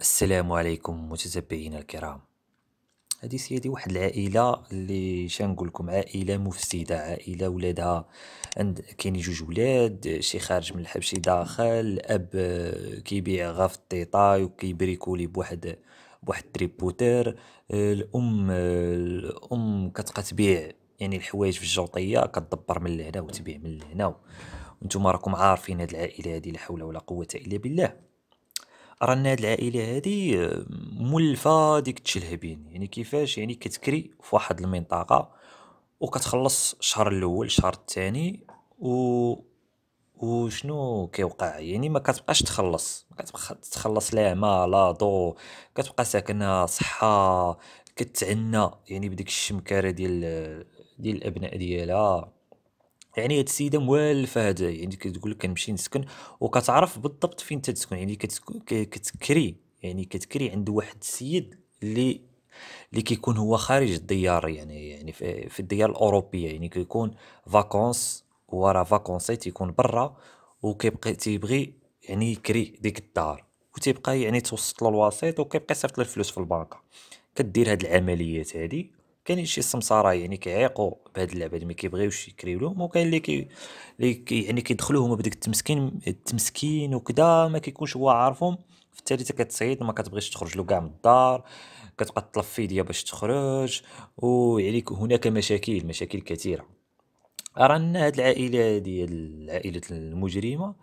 السلام عليكم متتبعينا الكرام هذه سيدي واحد العائله اللي شنقول لكم عائله مفسده عائله ولادها عند كاين جوج ولاد شي خارج من الحبس شي داخل اب كيبيع غا في الطيطاي وكيبريكولي بواحد بواحد تريبوتير الام الام كتبقى تبيع يعني الحوايج في الجوطيه كتدبر من لهنا وتبيع من لهنا وانتم راكم عارفين هاد العائله هادي لا حول ولا قوه الا بالله راه هاد العائله هادي آه، مولفه ديك تشلهبين يعني كيفاش يعني كتكري في واحد المنطقه وكتخلص الشهر الاول الشهر الثاني و وشنو كيوقع يعني ما كتبقاش تخلص ما كتبقى تخلص لا ما لا ضو كتبقى ساكنه صحه كتعنى يعني بديك الشمكاره ديال ديال الابناء ديالها يعني هاد السيده موالفه هذا يعني كتقول لك كنمشي نسكن وكتعرف بالضبط فين تتسكن يعني كتكري يعني كتكري عند واحد السيد اللي اللي كيكون هو خارج الديار يعني يعني في, الديار الاوروبيه يعني كيكون فاكونس ورا فاكونسي تيكون برا وكيبقى تيبغي يعني يكري ديك الدار وتيبقى يعني توسط له الوسيط وكيبقى يصيفط له الفلوس في البنكه كدير هاد العمليات هادي كاينين شي سمساره يعني كيعيقوا بهاد اللعبه اللي ما كيبغيوش يكريو لهم وكاين اللي كي اللي كي يعني كيدخلوهم هما بديك التمسكين التمسكين وكذا ما كيكونش هو عارفهم في الثالثه كتصيد ما كتبغيش تخرج له كاع من الدار كتبقى تطلب فيديا باش تخرج ويعني هناك مشاكل مشاكل كثيره راه هاد العائله ديال العائله المجرمه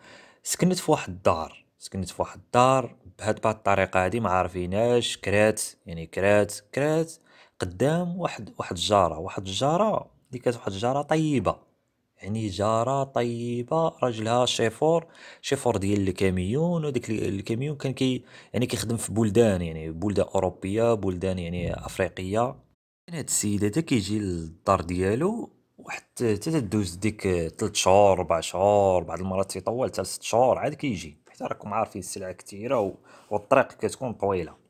سكنت في واحد الدار سكنت في واحد الدار بهاد الطريقه هادي ما عارفيناش كرات يعني كرات كرات قدام واحد واحد الجاره واحد الجاره اللي كانت واحد الجاره طيبه يعني جاره طيبه راجلها شيفور شيفور ديال الكاميون وديك الكاميون كان كي يعني كيخدم في بلدان يعني بلدان اوروبيه بلدان يعني افريقيه كان يعني هاد السيد هذا كيجي للدار ديالو واحد حتى تدوز ديك 3 شهور 4 شهور بعض المرات تيطول حتى 6 شهور عاد كيجي حيت راكم عارفين السلعه كثيره والطريق كتكون طويله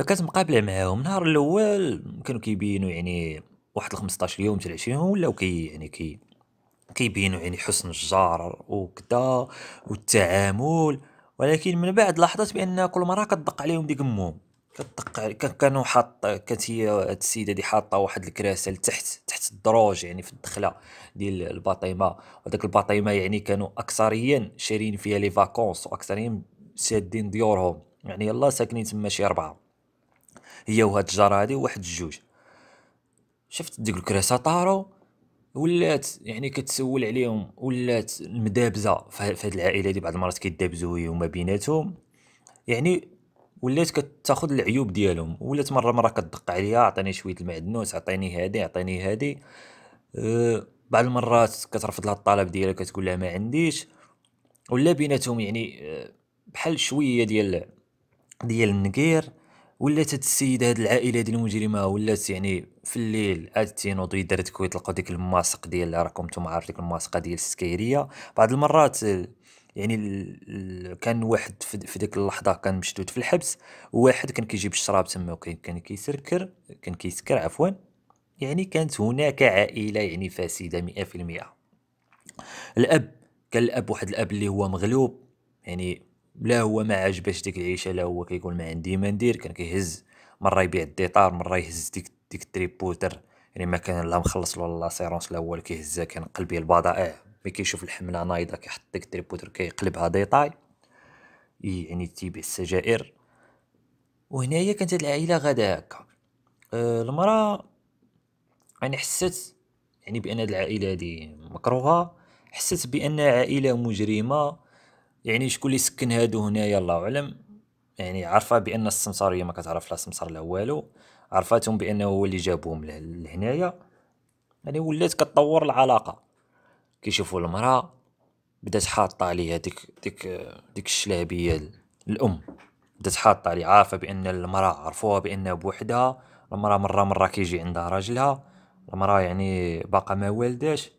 فكانت مقابله معاهم النهار الاول كانوا كيبينوا يعني واحد 15 يوم حتى 20 يوم ولاو كي يعني كي كيبينوا يعني حسن الجار وكذا والتعامل ولكن من بعد لاحظت بان كل مره كتدق عليهم ديك امهم كتدق كانوا حاط كانت هي هاد السيده دي حاطه واحد الكراسه لتحت تحت الدروج يعني في الدخله ديال الباطيمه وداك الباطيمه يعني كانوا اكثريا شارين فيها لي فاكونس واكثريا سادين ديورهم يعني يلا ساكنين تما شي اربعه هي وهاد الجاره هادي وواحد الجوج شفت ديك الكراسه طارو ولات يعني كتسول عليهم ولات المدابزه في هاد العائله دي بعض المرات هي وما بيناتهم يعني ولات كتاخذ العيوب ديالهم ولات مره مره كتدق عليها عطيني شويه المعدنوس عطيني هادي عطيني هادي أه بعض المرات كترفض لها الطلب ديالها كتقول لها ما عنديش ولا بيناتهم يعني أه، بحال شويه ديال ديال النقير ولات هاد السيده هاد العائله ديال المجرمه ولات يعني في الليل عاد تينوض يدير تكوي يطلقوا ديك الماسق ديال راكم نتوما عارف ديك الماسقه ديال السكيريه بعض المرات يعني كان واحد في, ديك اللحظه كان مشدود في الحبس وواحد كان كيجيب الشراب تما وكان كيسكر كان كيسكر عفوا يعني كانت هناك عائله يعني فاسده 100% الاب كان الاب واحد الاب اللي هو مغلوب يعني لا هو ما عجباش ديك العيشه لا هو كيقول ما عندي ما ندير كان كيهز مره يبيع الديطار مره يهز ديك ديك التريبوتر يعني ما كان لا مخلص له لا سيرونس لا هو اللي كيهزها كان قلبي البضائع ملي كيشوف الحمله نايضه كيحط ديك التريبوتر كيقلبها ديطاي يعني تيبيع السجائر وهنايا كانت هاد العائله غادا هكا أه المراه يعني حست يعني بان هاد العائله هادي مكروهه حست بان عائله مجرمه يعني شكون اللي سكن هادو هنايا الله اعلم يعني عارفه بان السمسار هي ما كتعرف لا السمسار لا والو عرفاتهم بانه هو اللي جابهم لهنايا يعني ولات كتطور العلاقه كيشوفوا المراه بدات حاطه عليها ديك ديك ديك الشلابيه الام بدات حاطه عليها عارفه بان المراه عرفوها بانها بوحدها المراه مره مره كيجي عندها راجلها المراه يعني باقا ما والداش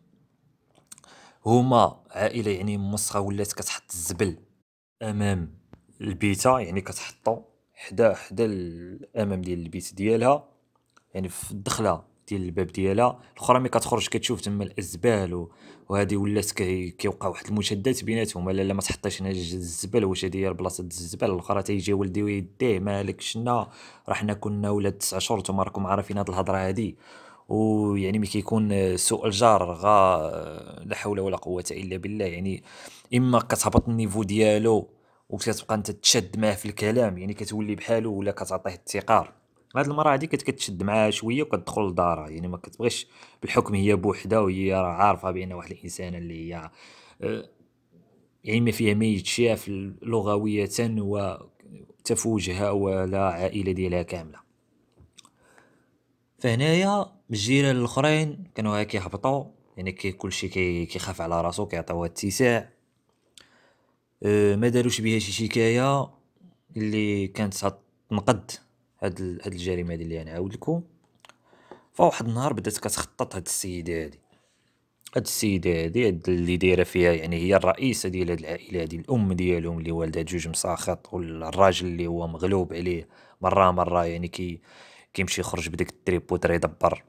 هما عائله يعني مسخه ولات كتحط الزبل امام البيته يعني كتحطو حدا حدا الامام ديال البيت ديالها يعني في الدخله ديال الباب ديالها الاخرى ملي كتخرج كتشوف تما الازبال وهذه ولات كيوقع واحد المشادات بيناتهم لا لا ما تحطيش هنا الزبل واش هذه هي بلاصه الزبل الاخرى تيجي ولدي ويديه مالك شنا راه حنا كنا ولاد تسع شهور نتوما راكم عارفين هاد الهضره هادي ويعني ملي كيكون سوء الجار غا لا حول ولا قوه الا بالله يعني اما كتهبط النيفو ديالو وكتبقى انت تشد معاه في الكلام يعني كتولي بحالو ولا كتعطيه التقار هاد المراه هادي كتشد معاها شويه وكتدخل لدارها يعني ما كتبغيش بالحكم هي بوحدها وهي راه عارفه بان واحد الانسانه اللي هي آه، يعني ما فيها ما يتشاف لغويه وتفوجها ولا عائله ديالها كامله فهنايا الجيران الاخرين كانوا هاك يهبطوا يعني كي كلشي كي كيخاف على راسو كيعطيوها اتساع أه ما داروش بها شي شكايه اللي كانت تنقد هاد هاد الجريمه هادي اللي انا عاود لكم فواحد النهار بدات كتخطط هاد السيده هادي هاد السيده هادي هاد اللي دايره فيها يعني هي الرئيسه ديال هاد العائله هادي الام ديالهم اللي والدها جوج مساخط والراجل اللي هو مغلوب عليه مره مره يعني كي كيمشي يخرج بديك التريبوتر يدبر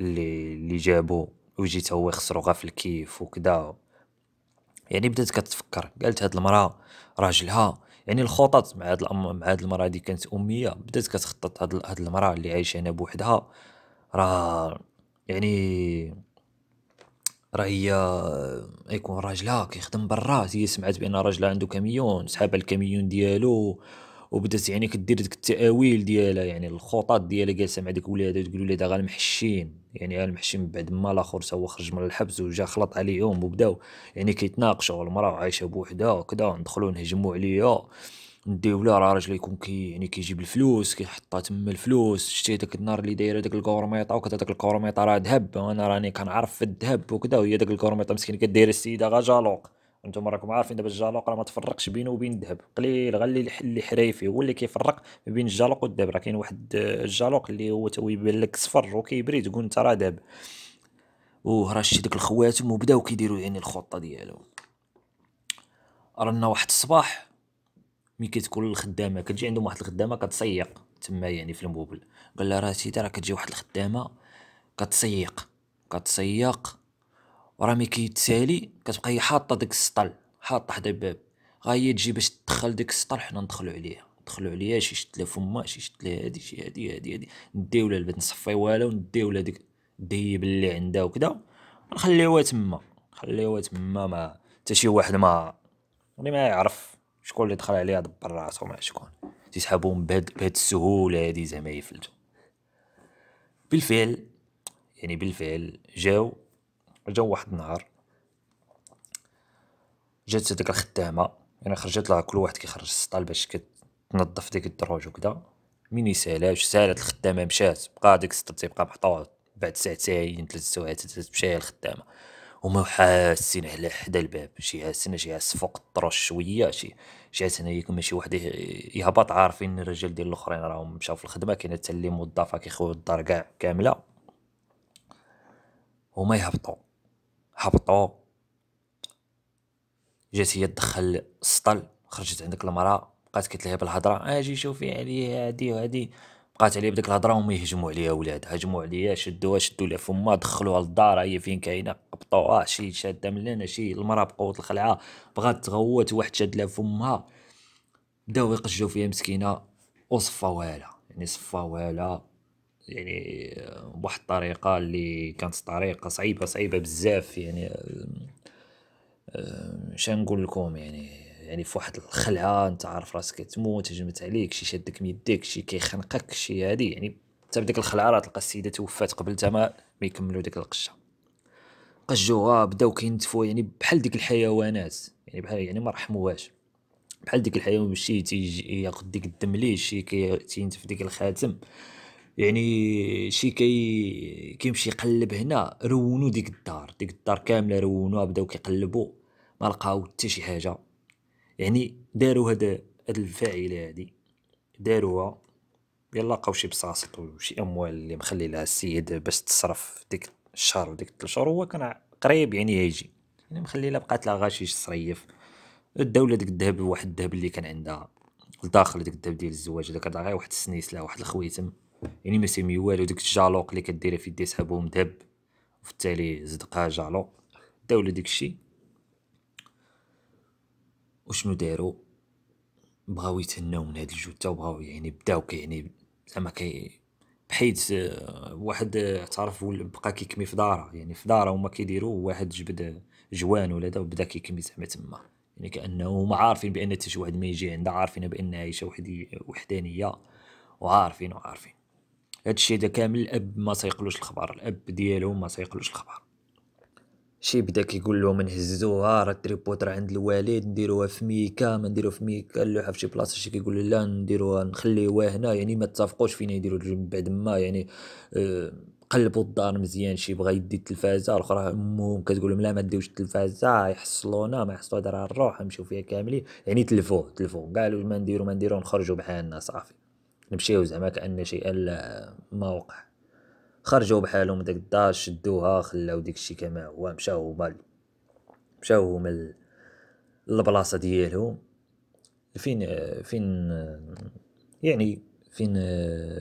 اللي اللي جابو ويجي تا هو يخسرو غا في الكيف وكدا يعني بدات كتفكر قالت هاد المراه راجلها يعني الخطط مع هاد الأم... مع هاد المراه دي كانت اميه بدات كتخطط هاد, هاد المراه اللي عايشه هنا بوحدها راه يعني راه هي يكون راجلها كيخدم برا هي سمعت بان راجلها عنده كاميون سحابها الكاميون ديالو وبدات يعني كدير ديك التاويل ديالها يعني الخطط ديالها جالسه مع ديك ولادها تقول هذا غالمحشين يعني من بعد ما الاخر تا هو خرج من الحبس وجا خلط عليهم وبداو يعني كيتناقشوا المراه عايشه بوحدها وكذا ندخلوا نهجموا عليها نديو لها راه راجل يكون كي يعني كيجيب الفلوس كيحطها تما الفلوس شتي داك النهار اللي دايره داك الكورميطه وكذا داك الكورميطه راه ذهب وانا راني كنعرف في الذهب وكذا وهي داك الكورميطه مسكين كدير السيده غا جالوق وانتم راكم عارفين دابا الجالوق راه ما تفرقش بينه وبين الذهب قليل غير اللي حريفي هو اللي كيفرق ما بين الجالوق والذهب راه كاين واحد آه، الجالوق اللي هو يبان لك صفر وكيبري تقول انت راه ذهب اوه راه شتي ديك الخواتم وبداو كيديروا يعني الخطه ديالهم رانا واحد الصباح ملي كتكون الخدامه كتجي عندهم واحد الخدامه كتسيق تما يعني في الموبل قال لها راه سيدي راه كتجي واحد الخدامه كتسيق كتسيق وراه ملي كيتسالي كتبقى هي حاطه داك السطل حاطه حدا الباب هي تجي باش تدخل ديك السطل حنا ندخلو عليها ندخلو عليها شي شت لها فما شي شت لها هادي شي هادي هادي هادي نديو لها البنت نصفيوها والو نديو لها ديك الدهيب اللي عندها وكذا نخليوها تما نخليوها تما ما حتى شي واحد ما اللي يعني ما يعرف شكون اللي دخل عليها دبر راسو مع شكون تيسحبهم بهاد بهاد السهوله هادي زعما يفلتو بالفعل يعني بالفعل جاو رجا واحد النهار جات ديك الخدامه يعني خرجت لها كل واحد كيخرج السطال باش كتنظف ديك الدروج وكذا مين يسالاش سالات الخدامه مشات بقى ديك السطر تيبقى محطوط بعد ساعتين ثلاث ساعات مشى الخدامه هما حاسين على حدا الباب شي حاسين شي هاس فوق الطروش شويه شي شي هاس هنايا كما شي واحد يهبط عارفين الرجال ديال الاخرين راهم مشاو في الخدمه كاين حتى اللي موظفه كيخويو الدار كاع كامله هما يهبطوا هبطو جات هي تدخل السطل خرجت عندك المرا بقات كتلهي بالهضره اجي آه، شوفي عليا هادي وهادي بقات عليه بديك الهضره هما يهجموا عليها ولاد هجموا عليها شدوها شدوا لها فما دخلوها للدار هي فين كاينه قبطوها شي شاده من هنا شي المرا بقوه الخلعه بغات تغوت واحد شاد لها فمها بداو يقجوا فيها مسكينه وصفاوها لها يعني صفاوها لها يعني بواحد الطريقه اللي كانت طريقه صعيبه صعيبه بزاف يعني اش آه، نقول لكم يعني يعني في واحد الخلعه انت عارف راسك تموت هجمت عليك شي شادك من يديك شي كيخنقك شي هادي يعني حتى بديك الخلعه راه تلقى السيده توفات قبل تا ما يكملوا ديك القشه قجوها بداو كينتفوا يعني بحال ديك الحيوانات يعني بحال يعني ما رحموهاش بحال ديك الحيوان مشي تيجي ياخذ ديك الدم ليه شي كينتف ديك الخاتم يعني شي كي كيمشي يقلب هنا رونو ديك الدار ديك الدار كامله رونوها بداو كيقلبوا ما لقاو حتى شي حاجه يعني داروا هاد هاد الفاعله هادي داروها يلا لقاو شي بصاصط وشي اموال اللي مخلي لها السيد باش تصرف ديك الشهر وديك تلت شهور هو كان قريب يعني يجي يعني مخلي لها بقات لها غاشي تصريف الدوله ديك الذهب واحد الذهب اللي كان عندها الداخل ديك الذهب ديال الزواج هذا كان غير واحد السنيسله واحد الخويتم يعني ما سيمي والو ديك الجالوق اللي كديرها في يدي سحبو ذهب وفي التالي زدقها جالوق داو له داك الشيء وشنو داروا بغاو يتهناو من هاد الجثه وبغاو يعني بداو يعني زعما كي بحيت آه، واحد اعترف آه، بقى كيكمي في داره يعني في داره وما كيديروا واحد جبد آه، جوان ولا دا وبدا كيكمي زعما تما يعني كانه هما عارفين بان حتى شي واحد ما يجي عندها عارفين بان عايشه وحدي وحدانيه وعارفين وعارفين هادشي هذا كامل الاب ما سيقلوش الخبر الاب ديالو ما سيقلوش الخبر شي بدا كيقول لهم نهزوها راه هاري عند الوالد نديروها في ميكا ما نديرو في ميكا اللوحه في شي بلاصه شي كيقول لا نديروها نخليوها هنا يعني ما اتفقوش فين يديروا من بعد ما يعني آه، قلبوا الدار مزيان شي بغا يدي التلفازه الاخرى امهم كتقول لهم لا ما ديوش التلفازه يحصلونا ما يحصلوا دار الروح نمشيو فيها كاملين يعني تلفوه تلفوه قالوا ما نديرو ما نديرو نخرجوا بحالنا صافي نمشيو زعما كأن شيئا ما وقع خرجوا بحالهم من داك الدار شدوها خلاو داكشي كما هو مشاو هما مشاو هما للبلاصه ديالهم فين فين يعني فين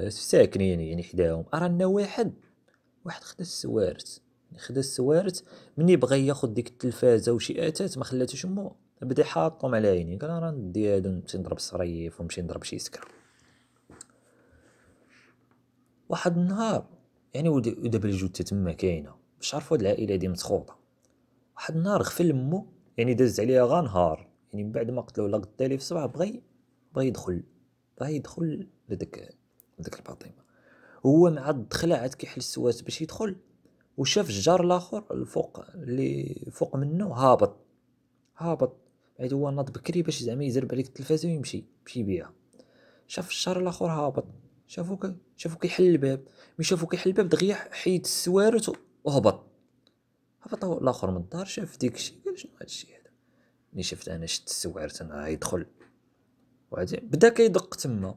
ساكنين يعني حداهم ارانا واحد واحد خدا السوارت خدا السوارت مني بغى ياخد ديك التلفازه وشي اتات ما خلاتوش مو بدا حاطهم على عيني قال راه ندي هادو نمشي نضرب صريف ونمشي نضرب شي سكر واحد النهار يعني ودابا اللي تما كاينه باش عرفوا هاد العائله هادي متخوطه واحد النهار غفل مو يعني دازت عليها غا نهار يعني من بعد ما قتلو ولا غدا ليه في الصباح بغى بغى يدخل بغى يدخل لداك لداك الباطيمه هو مع الدخله عاد كيحل السواس باش يدخل وشاف الجار الاخر الفوق اللي فوق منه هابط هابط عاد هو ناض بكري باش زعما يزرب عليك التلفازه ويمشي يمشي بيها شاف الشهر الاخر هابط شافوك شافوك كيحل الباب ملي شافوك كيحل الباب دغيا حيد السوارت وهبط هبط هو الاخر من الدار شاف ديك الشيء قال شنو هاد الشيء هذا ملي شفت انا شت السوارت انا يدخل وعادي بدا كيدق تما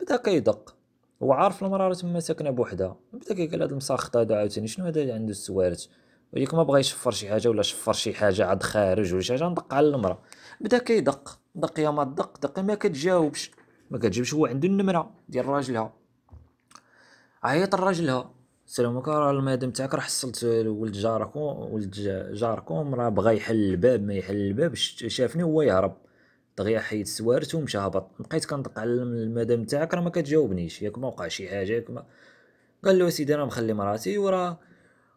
بدا كيدق هو عارف المراه راه تما ساكنه بوحدها بدا كيقال هاد المساخط هذا عاوتاني شنو هذا اللي عنده السوارت وليك ما بغى يشفر شي حاجه ولا شفر شي حاجه عاد خارج ولا شي حاجه ندق على المراه بدا كيدق دق يا ما دق دق ما كتجاوبش ما كتجيبش هو عنده النمره ديال راجلها عيط لراجلها السلام عليكم راه المدام تاعك راه حصلت ولد جاركم ولد جاركم راه بغا يحل الباب ما يحل الباب شافني هو يهرب دغيا حيد سوارتو ومشى هبط بقيت كندق على المدام تاعك راه ما كتجاوبنيش ياك ما وقع شي حاجه ياك ما قال له سيدي انا مخلي مراتي وراه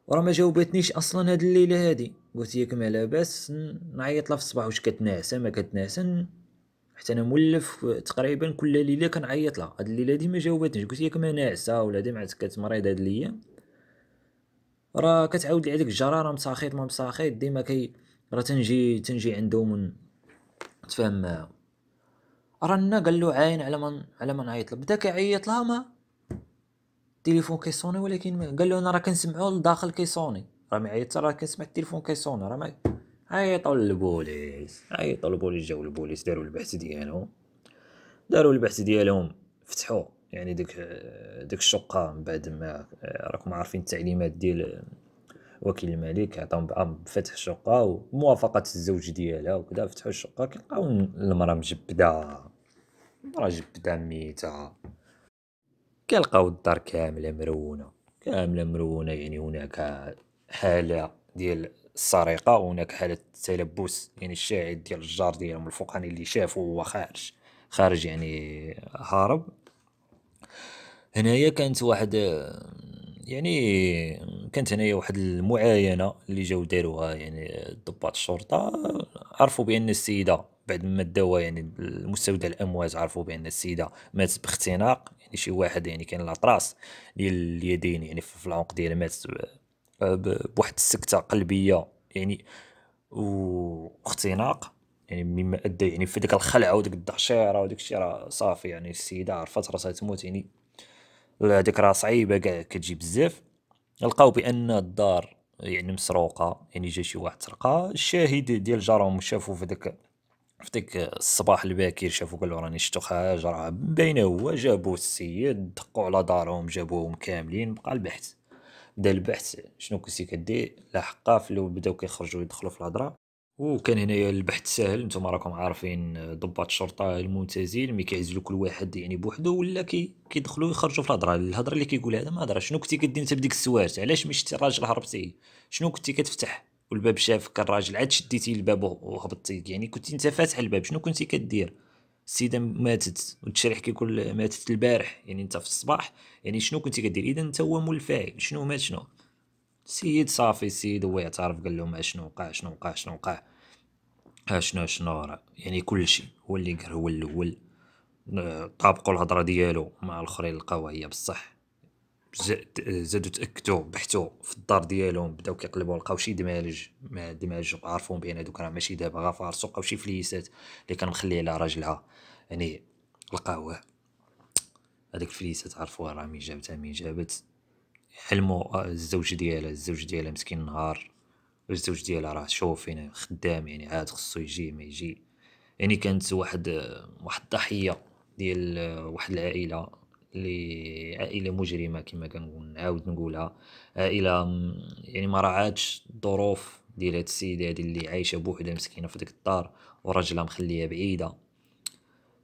وراه ما جاوبتنيش اصلا هاد الليله هادي قلت لك ما لاباس نعيط لها في الصباح واش كتناسى ما كتناسى حتى انا مولف تقريبا كل ليله كنعيط لها هاد الليله دي ما جاوبتنيش قلت لها ما ناعسه ولا دمعت كتمريض هاد الايام راه كتعاود لي عليك الجراره مساخيط ما مساخيط ديما كي راه تنجي تنجي عندهم تفاهم معاه رنا قال له عاين على ما على من عيط له بدا كيعيط لها ما التليفون كيصوني ولكن قال له انا راه كنسمعو لداخل كيصوني راه ما عيطت راه كنسمع التليفون كيصوني راه ما عيطوا للبوليس عيطوا للبوليس جاو البوليس داروا البحث ديالهم داروا البحث ديالهم فتحوا يعني ديك ديك الشقه من بعد ما راكم عارفين التعليمات ديال وكيل الملك عطاهم بفتح الشقه وموافقه الزوج ديالها وكذا فتحوا الشقه كيلقاو المراه مجبده المراه جبده ميته كيلقاو الدار كامله مرونه كامله مرونه يعني هناك حاله ديال السرقه وهناك حاله تلبس يعني الشاعد ديال الجار ديالهم الفوقاني اللي شافو هو خارج خارج يعني هارب هنايا كانت واحد يعني كانت هنايا واحد المعاينه اللي جاو داروها يعني ضباط الشرطه عرفوا بان السيده بعد ما داوا يعني المستودع الاموات عرفوا بان السيده ماتت باختناق يعني شي واحد يعني كان لاطراس ديال اليدين يعني في العنق ديالها مات بواحد السكته قلبيه يعني واختناق يعني مما ادى يعني في ديك الخلعه وديك الدعشيره وديك الشيء راه صافي يعني السيده عرفت راسها تموت يعني هذيك راه صعيبه كاع كتجي بزاف لقاو بان الدار يعني مسروقه يعني جا شي واحد سرقها الشاهد ديال جارهم شافوا في ديك في ديك الصباح الباكر شافوا قالوا راني شفتو خارج راه باينه هو جابو السيد دقوا على دارهم جابوهم كاملين بقى البحث بدا البحث شنو كنتي كدير لاحقا في الاول بداو كيخرجوا يدخلوا في الهضره وكان هنايا البحث ساهل نتوما راكم عارفين ضباط الشرطه الممتازين مي كيعزلوا كل واحد يعني بوحدو ولا كيدخلوا يخرجوا في الهضره الهضره اللي كيقول هذا ما هضره شنو كنتي كدير انت بديك السوارت علاش مشيتي الراجل هربتي شنو كنتي كتفتح والباب شافك الراجل عاد شديتي الباب وهبطتي يعني كنتي انت فاتح الباب شنو كنتي كدير السيده ماتت والتشريح كيقول ماتت البارح يعني انت في الصباح يعني شنو كنتي كدير اذا انت هو مول الفاعل شنو مات شنو السيد صافي السيد هو يعترف قال لهم اشنو وقع شنو وقع شنو وقع اشنو شنو راه يعني كلشي هو اللي قال هو الاول طابقوا الهضره ديالو مع الاخرين لقاوها هي بصح زادو تاكدوا بحثوا في الدار ديالهم بداو كيقلبوا لقاو شي دمالج ما دمالج عارفون بان هذوك راه ماشي دابا غا فارسو لقاو شي فليسات اللي كان مخليه على راجلها يعني لقاوه هذيك الفليسات عرفوها راه مين جابتها مين جابت حلموا آه، الزوج ديالها الزوج ديالها مسكين نهار الزوج ديالها راه شوف يعني خدام يعني عاد خصو يجي ما يجي يعني كانت واحد واحد الضحيه ديال آه، واحد العائله لعائله مجرمه كما كنقول نعاود نقولها عائله يعني ما راعاتش الظروف ديال هاد السيده هادي اللي عايشه بوحدها مسكينه في ديك الدار وراجلها مخليها بعيده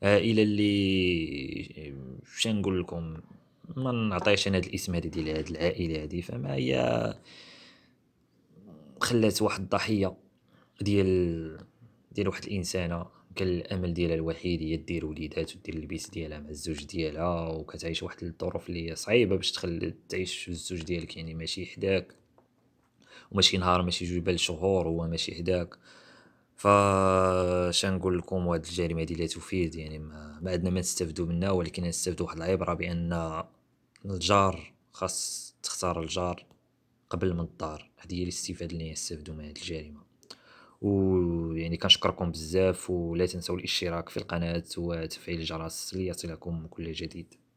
عائله اللي شنو نقول لكم ما نعطيش انا هاد الاسم هادي ديال هاد العائله هادي فما هي خلات واحد الضحيه ديال ديال واحد الانسانه كان الامل ديالها الوحيد هي دير وليدات ودير البيت ديالها مع الزوج ديالها وكتعيش واحد الظروف اللي صعيبه باش تخلي تعيش الزوج ديالك يعني ماشي حداك وماشي نهار ماشي جوج بل شهور هو ماشي حداك فاش نقول لكم هاد الجريمه هادي لا تفيد يعني ما, عندنا ما نستافدو منها ولكن نستافدو واحد العبره بان الجار خاص تختار الجار قبل من الدار هذه هي الاستفاده اللي نستافدو من هاد الجريمه ويعني كنشكركم بزاف ولا تنسوا الاشتراك في القناه وتفعيل الجرس ليصلكم كل جديد